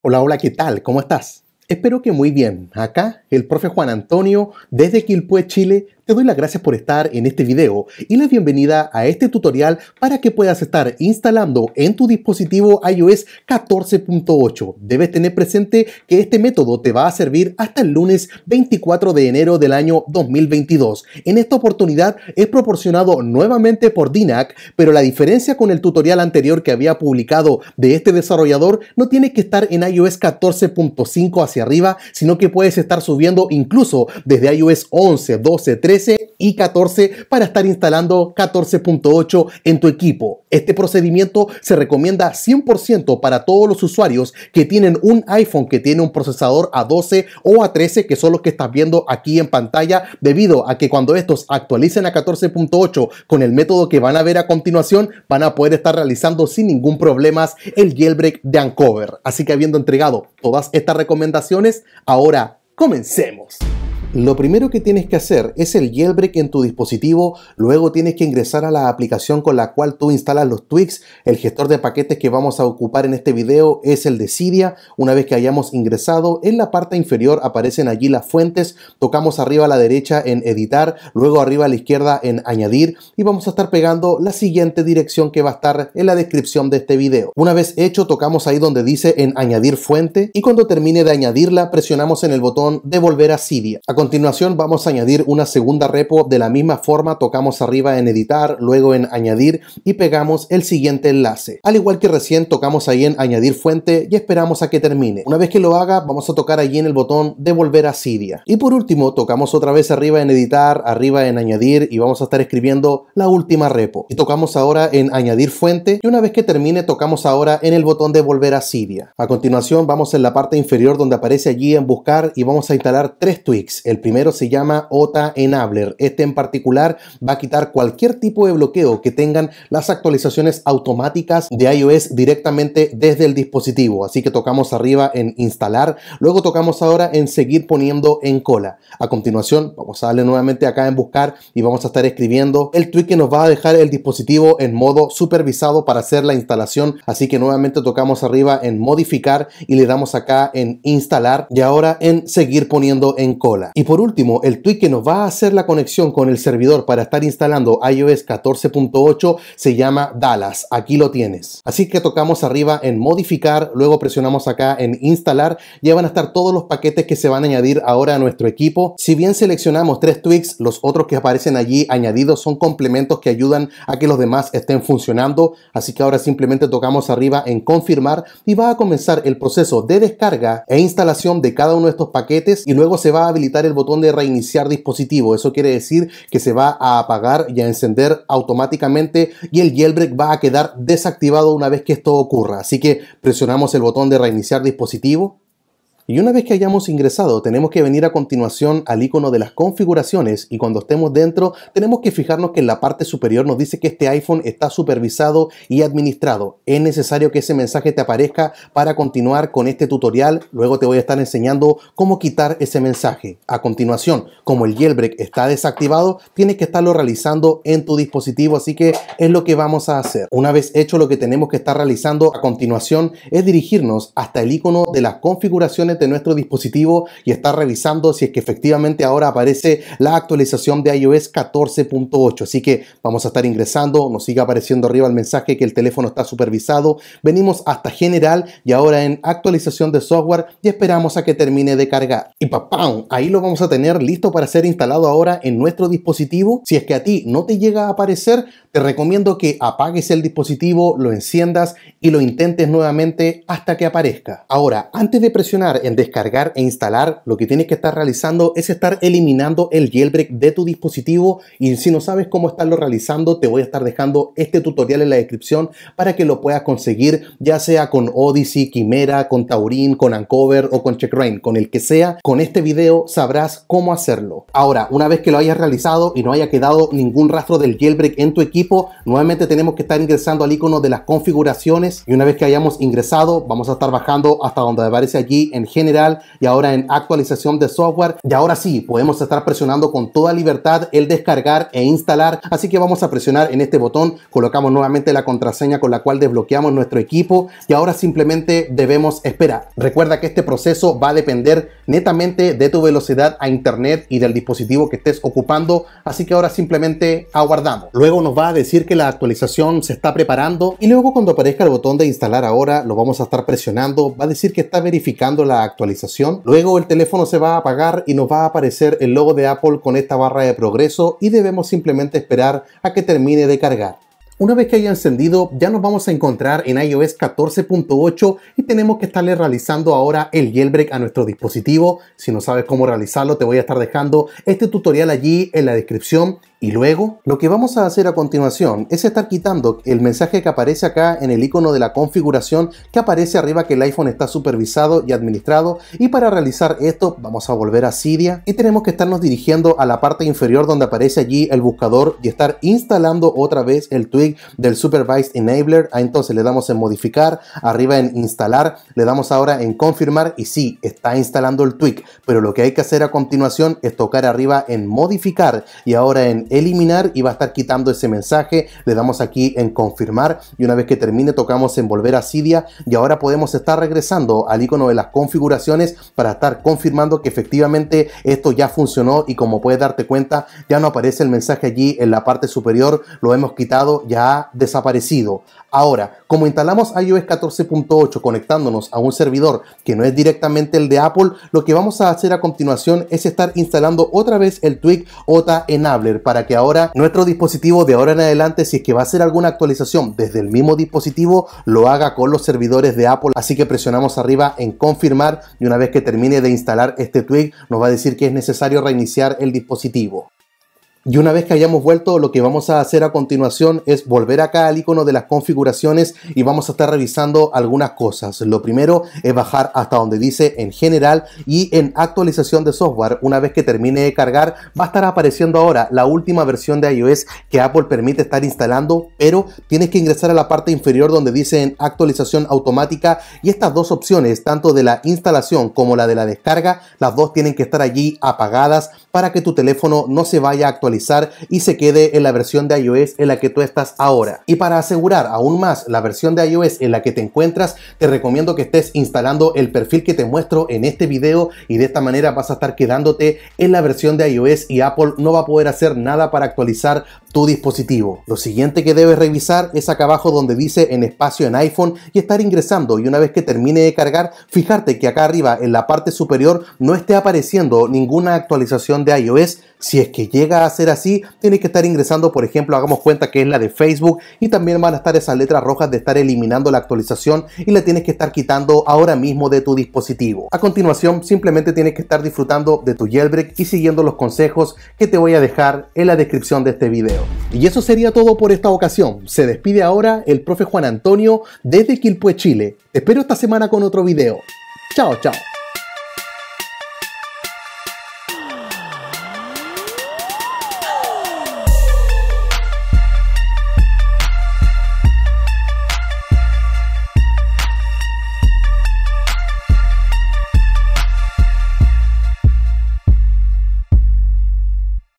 Hola, hola, ¿qué tal? ¿Cómo estás? Espero que muy bien. Acá el profe Juan Antonio desde Quilpué, Chile, te doy las gracias por estar en este video y la bienvenida a este tutorial para que puedas estar instalando en tu dispositivo iOS 14.8. Debes tener presente que este método te va a servir hasta el lunes 24 de enero del año 2022. En esta oportunidad es proporcionado nuevamente por DINAC, pero la diferencia con el tutorial anterior que había publicado de este desarrollador no tiene que estar en iOS 14.5 hacia arriba, sino que puedes estar subiendo incluso desde iOS 11, 12, 13 y 14 para estar instalando 14.8 en tu equipo. Este procedimiento se recomienda 100% para todos los usuarios que tienen un iPhone que tiene un procesador A12 o A13, que son los que estás viendo aquí en pantalla, debido a que cuando estos actualicen a 14.8 con el método que van a ver a continuación, van a poder estar realizando sin ningún problema el jailbreak de Uncover. Así que habiendo entregado todas estas recomendaciones, ahora comencemos. Lo primero que tienes que hacer es el jailbreak en tu dispositivo, luego tienes que ingresar a la aplicación con la cual tú instalas los tweaks. El gestor de paquetes que vamos a ocupar en este video es el de Cydia. Una vez que hayamos ingresado, en la parte inferior aparecen allí las fuentes, tocamos arriba a la derecha en editar, luego arriba a la izquierda en añadir y vamos a estar pegando la siguiente dirección que va a estar en la descripción de este video. Una vez hecho, tocamos ahí donde dice en añadir fuente y cuando termine de añadirla presionamos en el botón de volver a Cydia continuación vamos a añadir una segunda repo de la misma forma, tocamos arriba en editar, luego en añadir y pegamos el siguiente enlace. Al igual que recién tocamos ahí en añadir fuente y esperamos a que termine. Una vez que lo haga vamos a tocar allí en el botón de volver a Siria. Y por último tocamos otra vez arriba en editar, arriba en añadir y vamos a estar escribiendo la última repo. Y tocamos ahora en añadir fuente y una vez que termine tocamos ahora en el botón de volver a Siria. A continuación vamos en la parte inferior donde aparece allí en buscar y vamos a instalar tres tweaks el primero se llama OTA Enabler. Este en particular va a quitar cualquier tipo de bloqueo que tengan las actualizaciones automáticas de iOS directamente desde el dispositivo. Así que tocamos arriba en instalar, luego tocamos ahora en seguir poniendo en cola. A continuación vamos a darle nuevamente acá en buscar y vamos a estar escribiendo el tweet que nos va a dejar el dispositivo en modo supervisado para hacer la instalación. Así que nuevamente tocamos arriba en modificar y le damos acá en instalar y ahora en seguir poniendo en cola. Y por último, el tweak que nos va a hacer la conexión con el servidor para estar instalando iOS 14.8 se llama Dallas. Aquí lo tienes. Así que tocamos arriba en modificar, luego presionamos acá en instalar ya van a estar todos los paquetes que se van a añadir ahora a nuestro equipo. Si bien seleccionamos tres tweaks, los otros que aparecen allí añadidos son complementos que ayudan a que los demás estén funcionando. Así que ahora simplemente tocamos arriba en confirmar y va a comenzar el proceso de descarga e instalación de cada uno de estos paquetes y luego se va a habilitar el botón de reiniciar dispositivo. Eso quiere decir que se va a apagar y a encender automáticamente y el jailbreak va a quedar desactivado una vez que esto ocurra. Así que presionamos el botón de reiniciar dispositivo y una vez que hayamos ingresado, tenemos que venir a continuación al icono de las configuraciones y cuando estemos dentro, tenemos que fijarnos que en la parte superior nos dice que este iPhone está supervisado y administrado. Es necesario que ese mensaje te aparezca para continuar con este tutorial. Luego te voy a estar enseñando cómo quitar ese mensaje. A continuación, como el jailbreak está desactivado, tienes que estarlo realizando en tu dispositivo, así que es lo que vamos a hacer. Una vez hecho lo que tenemos que estar realizando a continuación es dirigirnos hasta el icono de las configuraciones nuestro dispositivo y está revisando si es que efectivamente ahora aparece la actualización de iOS 14.8. Así que vamos a estar ingresando, nos sigue apareciendo arriba el mensaje que el teléfono está supervisado. Venimos hasta general y ahora en actualización de software y esperamos a que termine de cargar. Y papá, ahí lo vamos a tener listo para ser instalado ahora en nuestro dispositivo. Si es que a ti no te llega a aparecer, te recomiendo que apagues el dispositivo, lo enciendas y lo intentes nuevamente hasta que aparezca. Ahora, antes de presionar descargar e instalar, lo que tienes que estar realizando es estar eliminando el jailbreak de tu dispositivo y si no sabes cómo estarlo realizando, te voy a estar dejando este tutorial en la descripción para que lo puedas conseguir ya sea con Odyssey, Quimera, con Taurin, con Ancover o con CheckRain, con el que sea, con este video sabrás cómo hacerlo. Ahora, una vez que lo hayas realizado y no haya quedado ningún rastro del jailbreak en tu equipo, nuevamente tenemos que estar ingresando al icono de las configuraciones y una vez que hayamos ingresado, vamos a estar bajando hasta donde aparece allí en general y ahora en actualización de software. Y ahora sí, podemos estar presionando con toda libertad el descargar e instalar. Así que vamos a presionar en este botón, colocamos nuevamente la contraseña con la cual desbloqueamos nuestro equipo y ahora simplemente debemos esperar. Recuerda que este proceso va a depender netamente de tu velocidad a internet y del dispositivo que estés ocupando, así que ahora simplemente aguardamos. Luego nos va a decir que la actualización se está preparando y luego cuando aparezca el botón de instalar ahora lo vamos a estar presionando, va a decir que está verificando la actualización, luego el teléfono se va a apagar y nos va a aparecer el logo de Apple con esta barra de progreso y debemos simplemente esperar a que termine de cargar. Una vez que haya encendido, ya nos vamos a encontrar en iOS 14.8 y tenemos que estarle realizando ahora el jailbreak a nuestro dispositivo. Si no sabes cómo realizarlo, te voy a estar dejando este tutorial allí en la descripción. Y luego, lo que vamos a hacer a continuación es estar quitando el mensaje que aparece acá en el icono de la configuración que aparece arriba que el iPhone está supervisado y administrado. Y para realizar esto, vamos a volver a Cydia y tenemos que estarnos dirigiendo a la parte inferior donde aparece allí el buscador y estar instalando otra vez el tweak del Supervised Enabler. entonces le damos en modificar, arriba en instalar, le damos ahora en confirmar y sí, está instalando el tweak. Pero lo que hay que hacer a continuación es tocar arriba en modificar y ahora en eliminar y va a estar quitando ese mensaje. Le damos aquí en confirmar y una vez que termine tocamos en volver a Cydia y ahora podemos estar regresando al icono de las configuraciones para estar confirmando que efectivamente esto ya funcionó y como puedes darte cuenta ya no aparece el mensaje allí en la parte superior, lo hemos quitado ya ha desaparecido. Ahora, como instalamos iOS 14.8 conectándonos a un servidor que no es directamente el de Apple, lo que vamos a hacer a continuación es estar instalando otra vez el tweak OTA Enabler para que ahora nuestro dispositivo de ahora en adelante, si es que va a hacer alguna actualización desde el mismo dispositivo, lo haga con los servidores de Apple. Así que presionamos arriba en confirmar y una vez que termine de instalar este tweak nos va a decir que es necesario reiniciar el dispositivo. Y una vez que hayamos vuelto, lo que vamos a hacer a continuación es volver acá al icono de las configuraciones y vamos a estar revisando algunas cosas. Lo primero es bajar hasta donde dice en general y en actualización de software. Una vez que termine de cargar, va a estar apareciendo ahora la última versión de iOS que Apple permite estar instalando, pero tienes que ingresar a la parte inferior donde dice en actualización automática y estas dos opciones, tanto de la instalación como la de la descarga, las dos tienen que estar allí apagadas para que tu teléfono no se vaya a actualizar y se quede en la versión de iOS en la que tú estás ahora. Y para asegurar aún más la versión de iOS en la que te encuentras, te recomiendo que estés instalando el perfil que te muestro en este video y de esta manera vas a estar quedándote en la versión de iOS y Apple no va a poder hacer nada para actualizar tu dispositivo. Lo siguiente que debes revisar es acá abajo donde dice en espacio en iPhone y estar ingresando y una vez que termine de cargar, fijarte que acá arriba en la parte superior no esté apareciendo ninguna actualización de iOS. Si es que llega a ser así, tienes que estar ingresando, por ejemplo, hagamos cuenta que es la de Facebook y también van a estar esas letras rojas de estar eliminando la actualización y la tienes que estar quitando ahora mismo de tu dispositivo. A continuación, simplemente tienes que estar disfrutando de tu jailbreak y siguiendo los consejos que te voy a dejar en la descripción de este video. Y eso sería todo por esta ocasión. Se despide ahora el profe Juan Antonio desde Quilpue, Chile. espero esta semana con otro video. Chao, chao.